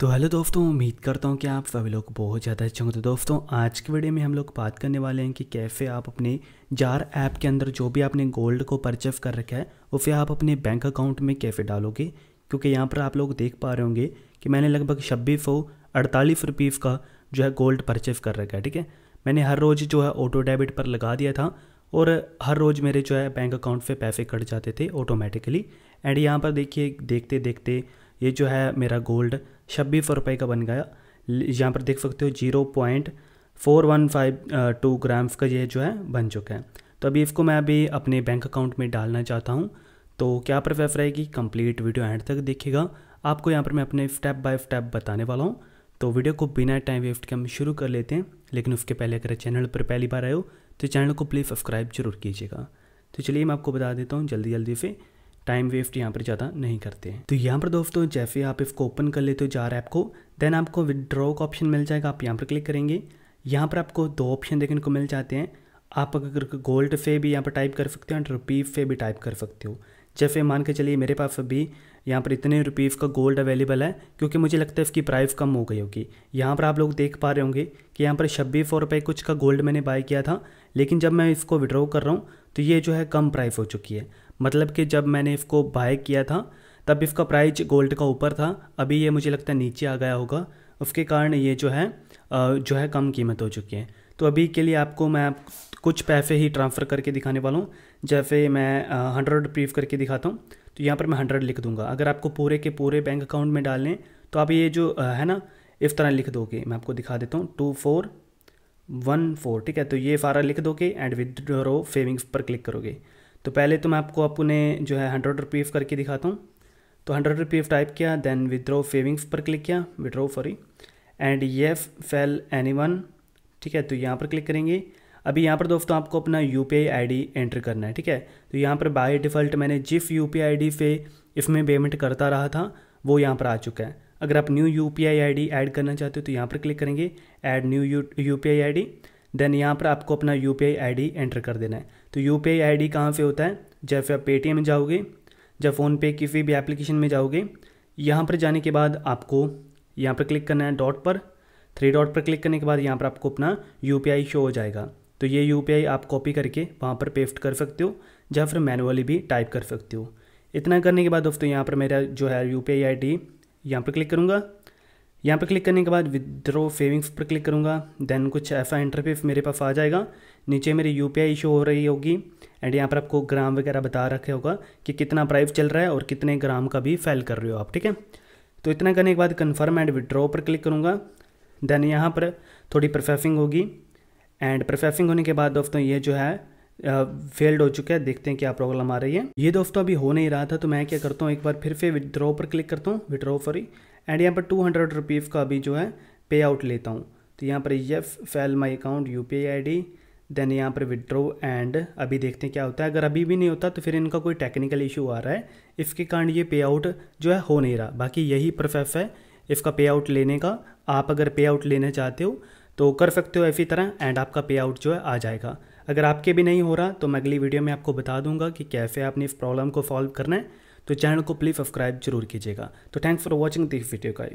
तो हेलो दोस्तों उम्मीद करता हूँ कि आप सभी लोग बहुत ज़्यादा अच्छे होंगे तो दोस्तों आज की वीडियो में हम लोग बात करने वाले हैं कि कैसे आप अपने जार ऐप के अंदर जो भी आपने गोल्ड को परचेस कर रखा है उसे आप अपने बैंक अकाउंट में कैसे डालोगे क्योंकि यहाँ पर आप लोग देख पा रहे होंगे कि मैंने लगभग छब्बीस सौ अड़तालीस रुपीज़ का जो है गोल्ड परचेस कर रखा है ठीक है मैंने हर रोज़ जो है ऑटो डेबिट पर लगा दिया था और हर रोज़ मेरे जो है बैंक अकाउंट से पैसे कट जाते थे ऑटोमेटिकली एंड यहाँ पर देखिए देखते देखते ये जो है मेरा गोल्ड छब्बीस रुपये का बन गया यहाँ पर देख सकते हो zero point four one five two grams का ये जो है बन चुका है तो अभी इसको मैं अभी अपने बैंक अकाउंट में डालना चाहता हूँ तो क्या प्रोसेस रहेगी कंप्लीट वीडियो एंड तक देखिएगा आपको यहाँ पर मैं अपने स्टेप बाय स्टेप बताने वाला हूँ तो वीडियो को बिना टाइम वेस्ट के हम शुरू कर लेते हैं लेकिन उसके पहले अगर चैनल पर पहली बार आए हो तो चैनल को प्लीज़ सब्सक्राइब जरूर कीजिएगा तो चलिए मैं आपको बता देता हूँ जल्दी जल्दी से टाइम वेस्ट यहाँ पर ज़्यादा नहीं करते हैं तो यहाँ पर दोस्तों जैसे आप इसको ओपन कर लेते हो जार ऐप को देन आपको विदड्रॉ का ऑप्शन मिल जाएगा आप यहाँ पर क्लिक करेंगे यहाँ पर आपको दो ऑप्शन देखने को मिल जाते हैं आप अगर गोल्ड से भी यहाँ पर टाइप कर सकते हो एंड रुपीज़ से भी टाइप कर सकते हो जैसे मान के चलिए मेरे पास अभी यहाँ पर इतने रुपीज़ का गोल्ड अवेलेबल है क्योंकि मुझे लगता है इसकी प्राइस कम हो गई होगी यहाँ पर आप लोग देख पा रहे होंगे कि यहाँ पर छब्बीस सौ रुपये कुछ का गोल्ड मैंने बाय किया था लेकिन जब मैं इसको विड्रॉ कर रहा हूँ तो ये जो है कम प्राइस हो चुकी है मतलब कि जब मैंने इसको बाय किया था तब इसका प्राइस गोल्ड का ऊपर था अभी ये मुझे लगता है नीचे आ गया होगा उसके कारण ये जो है जो है कम कीमत हो चुकी है तो अभी के लिए आपको मैं कुछ पैसे ही ट्रांसफ़र करके दिखाने वाला हूँ जैसे मैं हंड्रेड प्रीव करके दिखाता हूँ तो यहाँ पर मैं हंड्रेड लिख दूंगा अगर आपको पूरे के पूरे बैंक अकाउंट में डालें तो आप ये जो है ना इस तरह लिख दोगे मैं आपको दिखा देता हूँ टू फोर वन फोर ठीक है तो ये फारा लिख दोगे एंड विदड्रॉ सेविंग्स पर क्लिक करोगे तो पहले तो मैं आपको अपने जो है हंड्रेड रुपीफ़ करके दिखाता हूँ तो हंड्रेड रुपीफ़ टाइप किया देन विदड्रो सेविंग्स पर क्लिक किया विदड्रो सॉरी एंड ये फेल एनी वन ठीक है तो यहाँ पर क्लिक करेंगे अभी यहाँ पर दोस्तों आपको अपना यू पी आई एंटर करना है ठीक है तो यहाँ पर बाई डिफ़ॉल्ट मैंने जिस यू पी आई से इसमें पेमेंट करता रहा था वो यहाँ पर आ चुका है अगर आप new U P I I D add करना चाहते हो तो यहाँ पर क्लिक करेंगे add new U U P I I D then यहाँ पर आपको अपना U P I I D enter कर देना है तो U P I I D कहाँ पर होता है जब आप पेटीएम में जाओगे जब फ़ोनपे किसी भी एप्लीकेशन में जाओगे यहाँ पर जाने के बाद आपको यहाँ पर क्लिक करना है डॉट पर थ्री डॉट पर क्लिक करने के बाद यहाँ पर आपको अपना यू शो हो जाएगा तो ये यू आप कॉपी करके वहाँ पर पेस्ट कर सकते हो या फिर मैनुअली भी टाइप कर सकते हो इतना करने के बाद दोस्तों यहाँ पर मेरा जो है यू पी आई यहाँ पर क्लिक करूँगा यहाँ पर क्लिक करने के बाद विदड्रो सेविंग्स पर क्लिक करूँगा देन कुछ ऐसा इंटरफेस मेरे पास आ जाएगा नीचे मेरी यू पी आई शो हो रही होगी एंड यहाँ पर आपको ग्राम वगैरह बता रखे होगा कि कितना प्राइस चल रहा है और कितने ग्राम का भी फैल कर रहे हो आप ठीक है तो इतना करने के बाद कन्फर्म एंड विद्रो पर क्लिक करूँगा देन यहाँ पर थोड़ी प्रोसेसिंग होगी एंड प्रोसेसिंग होने के बाद दोस्तों ये जो है फेल्ड हो चुका है देखते हैं क्या प्रॉब्लम आ रही है ये दोस्तों अभी हो नहीं रहा था तो मैं क्या करता हूँ एक बार फिर से विदड्रॉ पर क्लिक करता हूँ विदड्रॉ फॉर एंड यहाँ पर टू हंड्रेड रुपीज़ का अभी जो है पे आउट लेता हूँ तो यहाँ पर येफ fail my account U P then यहाँ पर विदड्रो एंड अभी देखते हैं क्या होता है अगर अभी भी नहीं होता तो फिर इनका कोई टेक्निकल इशू आ रहा है इसके कारण ये पे आउट जो है हो नहीं रहा बाकी यही प्रोसेस है इसका पे आउट लेने का आप अगर पे आउट लेना चाहते हो तो कर सकते हो इसी तरह एंड आपका पे आउट जो है आ जाएगा अगर आपके भी नहीं हो रहा तो मैं अगली वीडियो में आपको बता दूंगा कि कैसे आपने इस प्रॉब्लम को सॉल्व करना है तो चैनल को प्लीज़ सब्सक्राइब जरूर कीजिएगा तो thanks for watching this video का